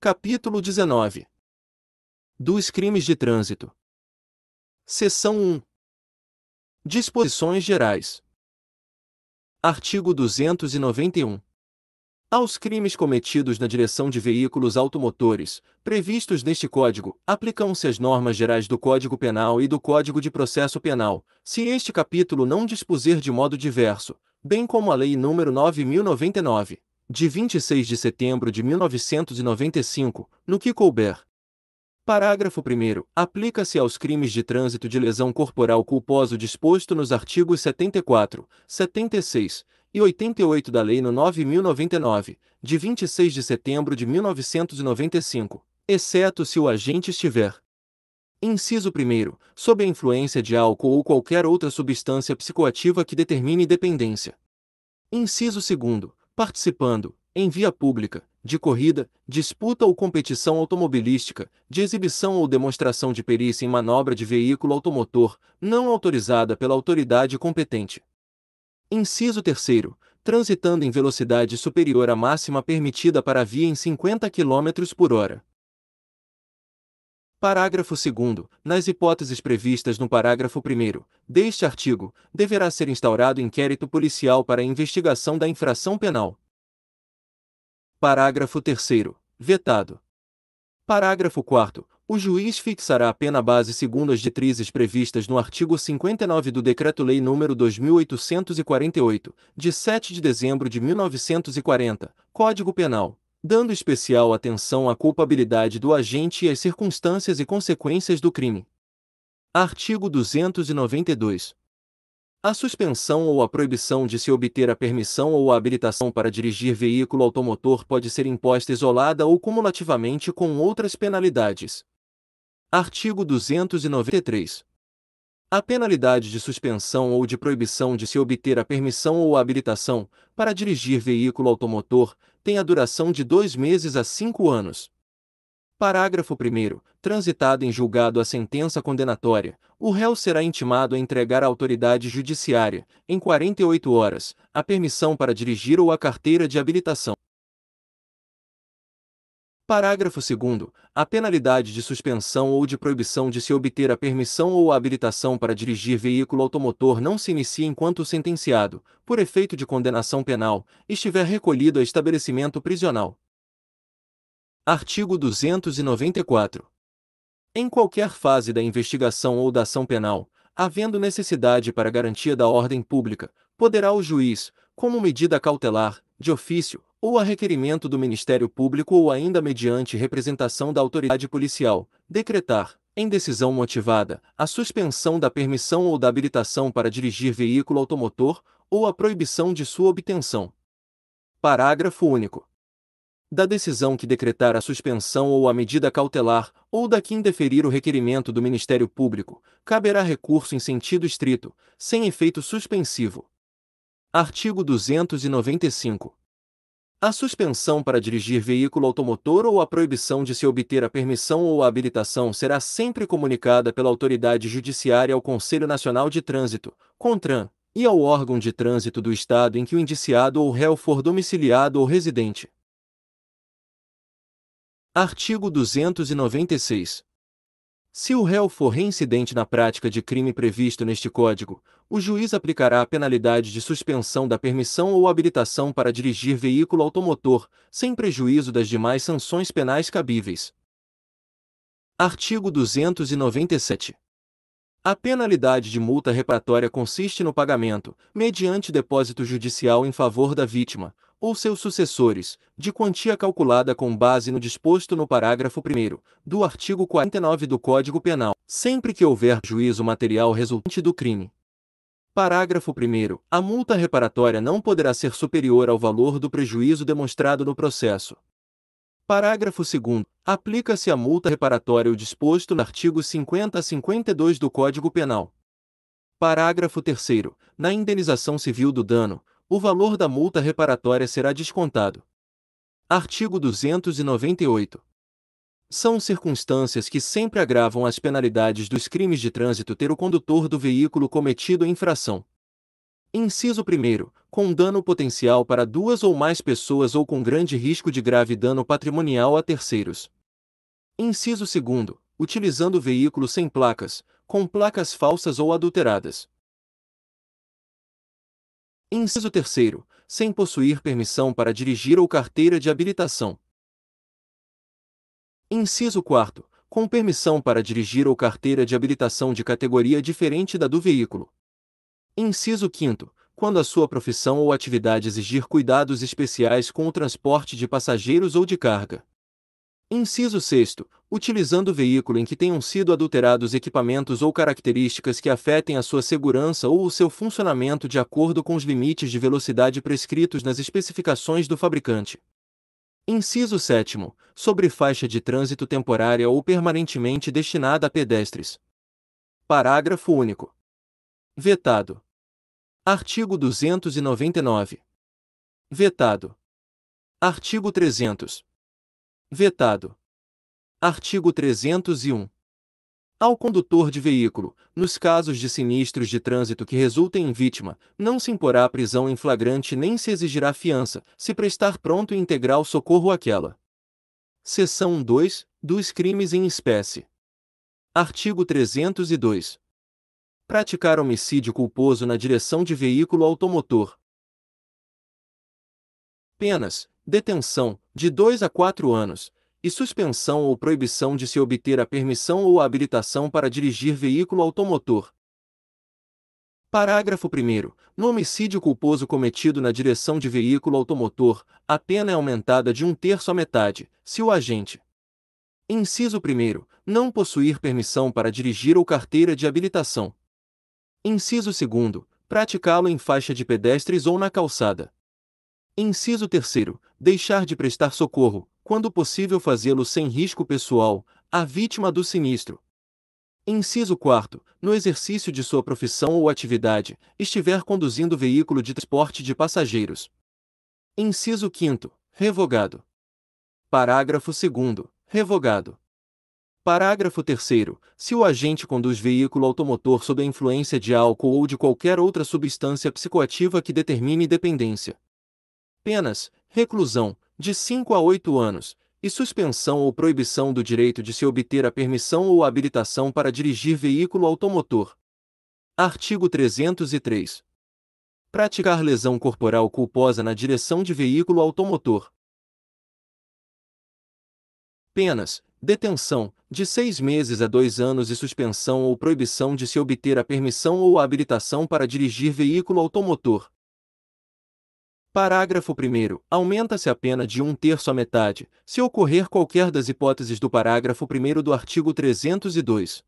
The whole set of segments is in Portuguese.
Capítulo 19 Dos crimes de trânsito. Seção 1 Disposições gerais. Artigo 291. Aos crimes cometidos na direção de veículos automotores, previstos neste Código, aplicam-se as normas gerais do Código Penal e do Código de Processo Penal, se este capítulo não dispuser de modo diverso, bem como a Lei nº 9099 de 26 de setembro de 1995, no que couber. Parágrafo 1. Aplica-se aos crimes de trânsito de lesão corporal culposo disposto nos artigos 74, 76 e 88 da Lei no 9099, de 26 de setembro de 1995, exceto se o agente estiver. Inciso 1. Sob a influência de álcool ou qualquer outra substância psicoativa que determine dependência. Inciso 2 participando, em via pública, de corrida, disputa ou competição automobilística, de exibição ou demonstração de perícia em manobra de veículo automotor, não autorizada pela autoridade competente. Inciso 3 transitando em velocidade superior à máxima permitida para a via em 50 km por hora. Parágrafo 2. Nas hipóteses previstas no parágrafo 1 deste artigo, deverá ser instaurado inquérito policial para investigação da infração penal. Parágrafo 3. Vetado. Parágrafo 4. O juiz fixará a pena base segundo as diretrizes previstas no artigo 59 do Decreto-Lei nº 2848, de 7 de dezembro de 1940, Código Penal dando especial atenção à culpabilidade do agente e às circunstâncias e consequências do crime. Artigo 292. A suspensão ou a proibição de se obter a permissão ou a habilitação para dirigir veículo automotor pode ser imposta isolada ou cumulativamente com outras penalidades. Artigo 293. A penalidade de suspensão ou de proibição de se obter a permissão ou a habilitação para dirigir veículo automotor tem a duração de dois meses a cinco anos. Parágrafo 1. Transitada em julgado a sentença condenatória, o réu será intimado a entregar à autoridade judiciária, em 48 horas, a permissão para dirigir ou a carteira de habilitação. Parágrafo 2. A penalidade de suspensão ou de proibição de se obter a permissão ou a habilitação para dirigir veículo automotor não se inicia enquanto o sentenciado, por efeito de condenação penal, estiver recolhido a estabelecimento prisional. Artigo 294. Em qualquer fase da investigação ou da ação penal, havendo necessidade para garantia da ordem pública, poderá o juiz, como medida cautelar, de ofício, ou a requerimento do Ministério Público ou ainda mediante representação da autoridade policial, decretar, em decisão motivada, a suspensão da permissão ou da habilitação para dirigir veículo automotor ou a proibição de sua obtenção. Parágrafo único. Da decisão que decretar a suspensão ou a medida cautelar, ou da que indeferir o requerimento do Ministério Público, caberá recurso em sentido estrito, sem efeito suspensivo. Artigo 295 a suspensão para dirigir veículo automotor ou a proibição de se obter a permissão ou a habilitação será sempre comunicada pela autoridade judiciária ao Conselho Nacional de Trânsito, CONTRAN, e ao órgão de trânsito do estado em que o indiciado ou réu for domiciliado ou residente. Artigo 296. Se o réu for reincidente na prática de crime previsto neste Código, o juiz aplicará a penalidade de suspensão da permissão ou habilitação para dirigir veículo automotor, sem prejuízo das demais sanções penais cabíveis. Artigo 297. A penalidade de multa reparatória consiste no pagamento, mediante depósito judicial em favor da vítima, ou seus sucessores, de quantia calculada com base no disposto no parágrafo 1 do artigo 49 do Código Penal, sempre que houver juízo material resultante do crime. Parágrafo 1 A multa reparatória não poderá ser superior ao valor do prejuízo demonstrado no processo. Parágrafo 2 Aplica-se a multa reparatória o disposto no artigo 50 a 52 do Código Penal. Parágrafo 3 Na indenização civil do dano, o valor da multa reparatória será descontado. Artigo 298. São circunstâncias que sempre agravam as penalidades dos crimes de trânsito ter o condutor do veículo cometido a infração. Inciso 1. Com dano potencial para duas ou mais pessoas ou com grande risco de grave dano patrimonial a terceiros. Inciso 2. Utilizando veículo sem placas, com placas falsas ou adulteradas. Inciso 3. Sem possuir permissão para dirigir ou carteira de habilitação. Inciso 4. Com permissão para dirigir ou carteira de habilitação de categoria diferente da do veículo. Inciso 5. Quando a sua profissão ou atividade exigir cuidados especiais com o transporte de passageiros ou de carga. Inciso 6. Utilizando veículo em que tenham sido adulterados equipamentos ou características que afetem a sua segurança ou o seu funcionamento de acordo com os limites de velocidade prescritos nas especificações do fabricante. Inciso 7. Sobre faixa de trânsito temporária ou permanentemente destinada a pedestres. Parágrafo único. Vetado. Artigo 299. Vetado. Artigo 300. Vetado. Artigo 301. Ao condutor de veículo, nos casos de sinistros de trânsito que resultem em vítima, não se imporá prisão em flagrante nem se exigirá fiança, se prestar pronto e integral socorro àquela. Seção 2. Dos crimes em espécie. Artigo 302. Praticar homicídio culposo na direção de veículo automotor. Penas: detenção, de 2 a 4 anos, e suspensão ou proibição de se obter a permissão ou a habilitação para dirigir veículo automotor. Parágrafo 1. No homicídio culposo cometido na direção de veículo automotor, a pena é aumentada de um terço à metade, se o agente. Inciso 1. Não possuir permissão para dirigir ou carteira de habilitação. Inciso 2. Praticá-lo em faixa de pedestres ou na calçada. Inciso 3 deixar de prestar socorro, quando possível fazê-lo sem risco pessoal, à vítima do sinistro. Inciso 4. No exercício de sua profissão ou atividade, estiver conduzindo veículo de transporte de passageiros. Inciso 5. Revogado. Parágrafo 2. Revogado. Parágrafo 3. Se o agente conduz veículo automotor sob a influência de álcool ou de qualquer outra substância psicoativa que determine dependência. Penas: reclusão, de 5 a 8 anos, e suspensão ou proibição do direito de se obter a permissão ou habilitação para dirigir veículo automotor. Artigo 303. Praticar lesão corporal culposa na direção de veículo automotor. Penas: detenção, de seis meses a dois anos e suspensão ou proibição de se obter a permissão ou habilitação para dirigir veículo automotor. Parágrafo 1. Aumenta-se a pena de um terço à metade, se ocorrer qualquer das hipóteses do parágrafo 1 do artigo 302.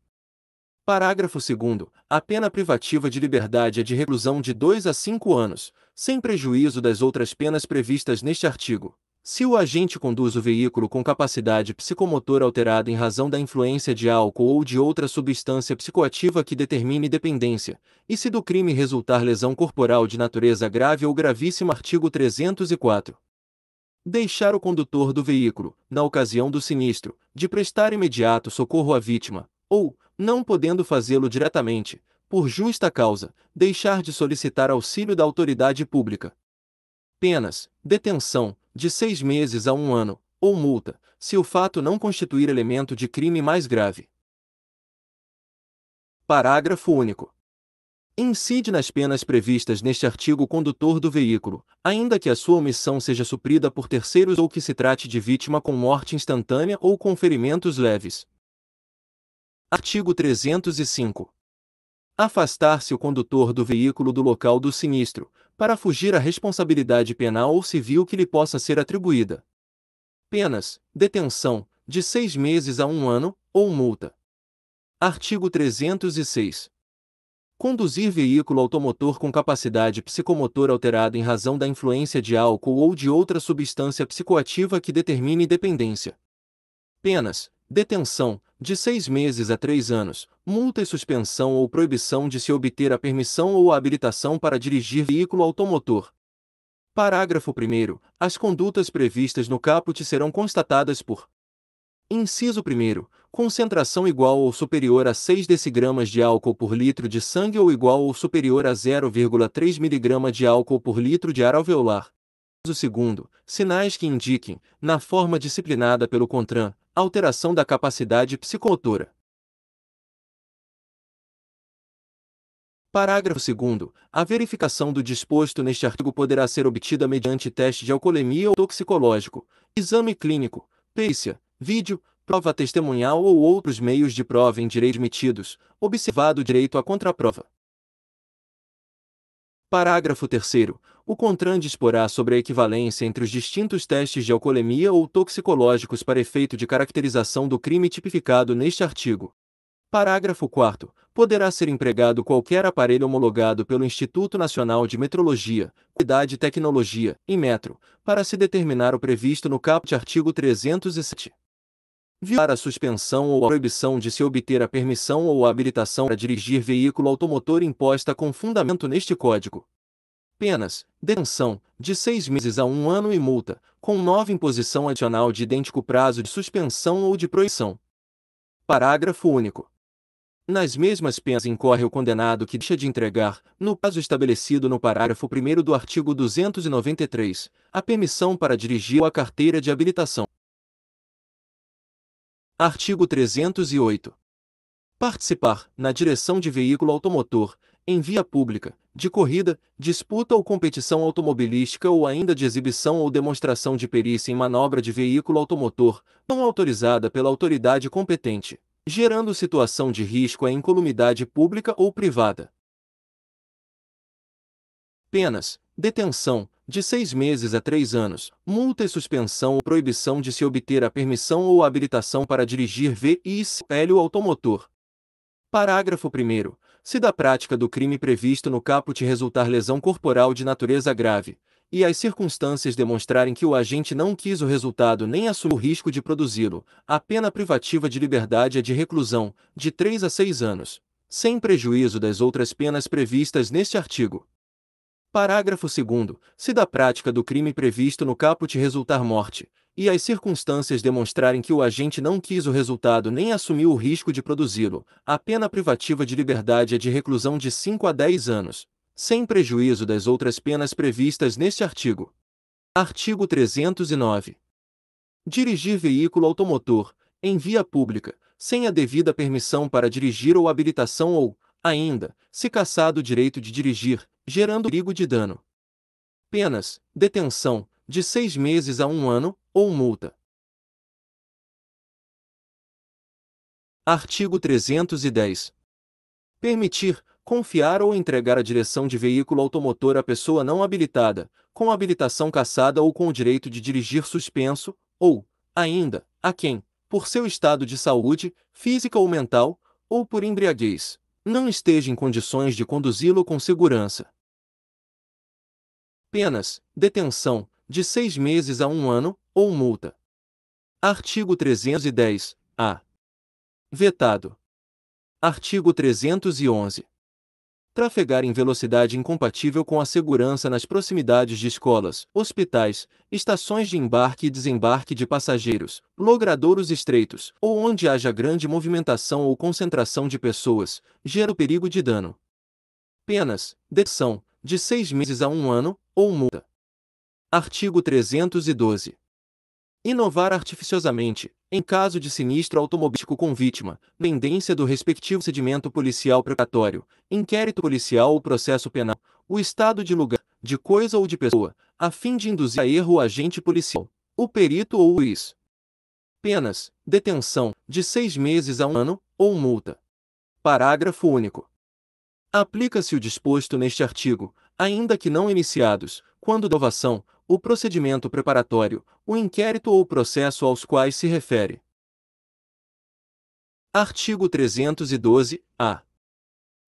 Parágrafo 2. A pena privativa de liberdade é de reclusão de 2 a 5 anos, sem prejuízo das outras penas previstas neste artigo. Se o agente conduz o veículo com capacidade psicomotora alterada em razão da influência de álcool ou de outra substância psicoativa que determine dependência, e se do crime resultar lesão corporal de natureza grave ou gravíssima, artigo 304. Deixar o condutor do veículo, na ocasião do sinistro, de prestar imediato socorro à vítima, ou, não podendo fazê-lo diretamente, por justa causa, deixar de solicitar auxílio da autoridade pública. Penas: detenção, de seis meses a um ano, ou multa, se o fato não constituir elemento de crime mais grave. Parágrafo único. Incide nas penas previstas neste artigo o condutor do veículo, ainda que a sua omissão seja suprida por terceiros ou que se trate de vítima com morte instantânea ou com ferimentos leves. Artigo 305. Afastar-se o condutor do veículo do local do sinistro, para fugir à responsabilidade penal ou civil que lhe possa ser atribuída. Penas: detenção, de seis meses a um ano, ou multa. Artigo 306. Conduzir veículo automotor com capacidade psicomotor alterada em razão da influência de álcool ou de outra substância psicoativa que determine dependência. Penas: detenção, de seis meses a três anos, multa e suspensão ou proibição de se obter a permissão ou a habilitação para dirigir veículo automotor. Parágrafo 1. As condutas previstas no caput serão constatadas por: Inciso 1. Concentração igual ou superior a 6 decigramas de álcool por litro de sangue ou igual ou superior a 0,3 mg de álcool por litro de ar alveolar. Inciso 2. Sinais que indiquem, na forma disciplinada pelo CONTRAN, alteração da capacidade psicomotora. Parágrafo 2. A verificação do disposto neste artigo poderá ser obtida mediante teste de alcoolemia ou toxicológico, exame clínico, perícia, vídeo, prova testemunhal ou outros meios de prova em direito admitidos, observado o direito à contraprova. Parágrafo 3 o CONTRAN disporá sobre a equivalência entre os distintos testes de alcoolemia ou toxicológicos para efeito de caracterização do crime tipificado neste artigo. Parágrafo 4. Poderá ser empregado qualquer aparelho homologado pelo Instituto Nacional de Metrologia, Cuidade e Tecnologia, em metro, para se determinar o previsto no caput artigo 307. Violar a suspensão ou a proibição de se obter a permissão ou a habilitação para dirigir veículo automotor imposta com fundamento neste Código. Penas, detenção, de seis meses a um ano e multa, com nova imposição adicional de idêntico prazo de suspensão ou de proibição. Parágrafo único. Nas mesmas penas incorre o condenado que deixa de entregar, no caso estabelecido no parágrafo 1 do artigo 293, a permissão para dirigir ou a carteira de habilitação. Artigo 308. Participar, na direção de veículo automotor, em via pública, de corrida, disputa ou competição automobilística ou ainda de exibição ou demonstração de perícia em manobra de veículo automotor, não autorizada pela autoridade competente, gerando situação de risco à incolumidade pública ou privada. Penas: detenção, de seis meses a três anos, multa e suspensão ou proibição de se obter a permissão ou habilitação para dirigir hélio automotor. Parágrafo 1 se da prática do crime previsto no caput resultar lesão corporal de natureza grave, e as circunstâncias demonstrarem que o agente não quis o resultado nem assumiu o risco de produzi-lo, a pena privativa de liberdade é de reclusão, de 3 a 6 anos, sem prejuízo das outras penas previstas neste artigo. Parágrafo 2. Se da prática do crime previsto no caput resultar morte, e as circunstâncias demonstrarem que o agente não quis o resultado nem assumiu o risco de produzi-lo, a pena privativa de liberdade é de reclusão de 5 a 10 anos, sem prejuízo das outras penas previstas neste artigo. Artigo 309. Dirigir veículo automotor, em via pública, sem a devida permissão para dirigir ou habilitação ou, ainda, se cassado o direito de dirigir, gerando perigo de dano. Penas, detenção, de seis meses a um ano, ou multa. Artigo 310. Permitir, confiar ou entregar a direção de veículo automotor a pessoa não habilitada, com habilitação cassada ou com o direito de dirigir suspenso, ou, ainda, a quem, por seu estado de saúde, física ou mental, ou por embriaguez, não esteja em condições de conduzi-lo com segurança. Penas: detenção, de seis meses a um ano, ou multa. Artigo 310, a. Vetado. Artigo 311. Trafegar em velocidade incompatível com a segurança nas proximidades de escolas, hospitais, estações de embarque e desembarque de passageiros, logradouros estreitos, ou onde haja grande movimentação ou concentração de pessoas, gera o perigo de dano. Penas, detenção, de seis meses a um ano, ou multa. Artigo 312. Inovar artificiosamente, em caso de sinistro automobilístico com vítima, pendência do respectivo sedimento policial precatório, inquérito policial ou processo penal, o estado de lugar, de coisa ou de pessoa, a fim de induzir a erro o agente policial, o perito ou o juiz. Penas, detenção, de seis meses a um ano, ou multa. Parágrafo único. Aplica-se o disposto neste artigo, ainda que não iniciados, quando da ovação, o procedimento preparatório, o inquérito ou o processo aos quais se refere. Artigo 312, a.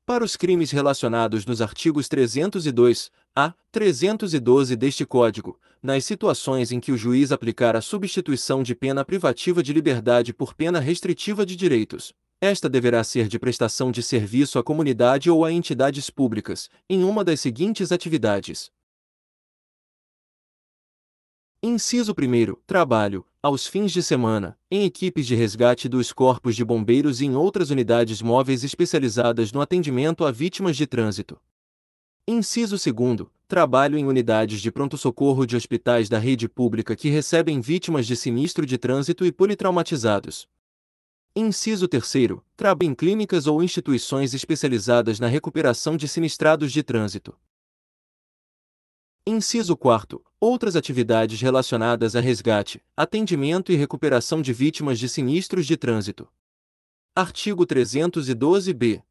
Para os crimes relacionados nos artigos 302, a 312 deste Código, nas situações em que o juiz aplicar a substituição de pena privativa de liberdade por pena restritiva de direitos, esta deverá ser de prestação de serviço à comunidade ou a entidades públicas, em uma das seguintes atividades: Inciso 1. Trabalho, aos fins de semana, em equipes de resgate dos corpos de bombeiros e em outras unidades móveis especializadas no atendimento a vítimas de trânsito. Inciso 2. Trabalho em unidades de pronto-socorro de hospitais da rede pública que recebem vítimas de sinistro de trânsito e politraumatizados. Inciso 3. Trabalho em clínicas ou instituições especializadas na recuperação de sinistrados de trânsito. Inciso 4 outras atividades relacionadas a resgate, atendimento e recuperação de vítimas de sinistros de trânsito. Artigo 312-B.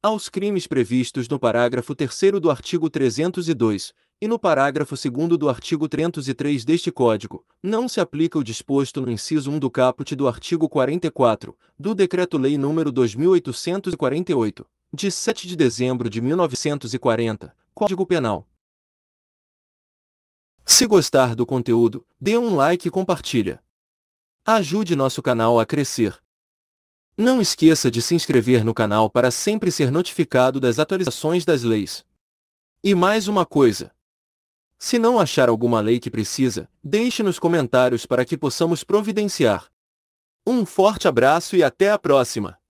Aos crimes previstos no parágrafo 3 do artigo 302 e no parágrafo 2 do artigo 303 deste Código, não se aplica o disposto no inciso 1 do caput do artigo 44 do Decreto-Lei nº 2848, de 7 de dezembro de 1940, Código Penal se gostar do conteúdo, dê um like e compartilha. Ajude nosso canal a crescer. Não esqueça de se inscrever no canal para sempre ser notificado das atualizações das leis. E mais uma coisa. Se não achar alguma lei que precisa, deixe nos comentários para que possamos providenciar. Um forte abraço e até a próxima!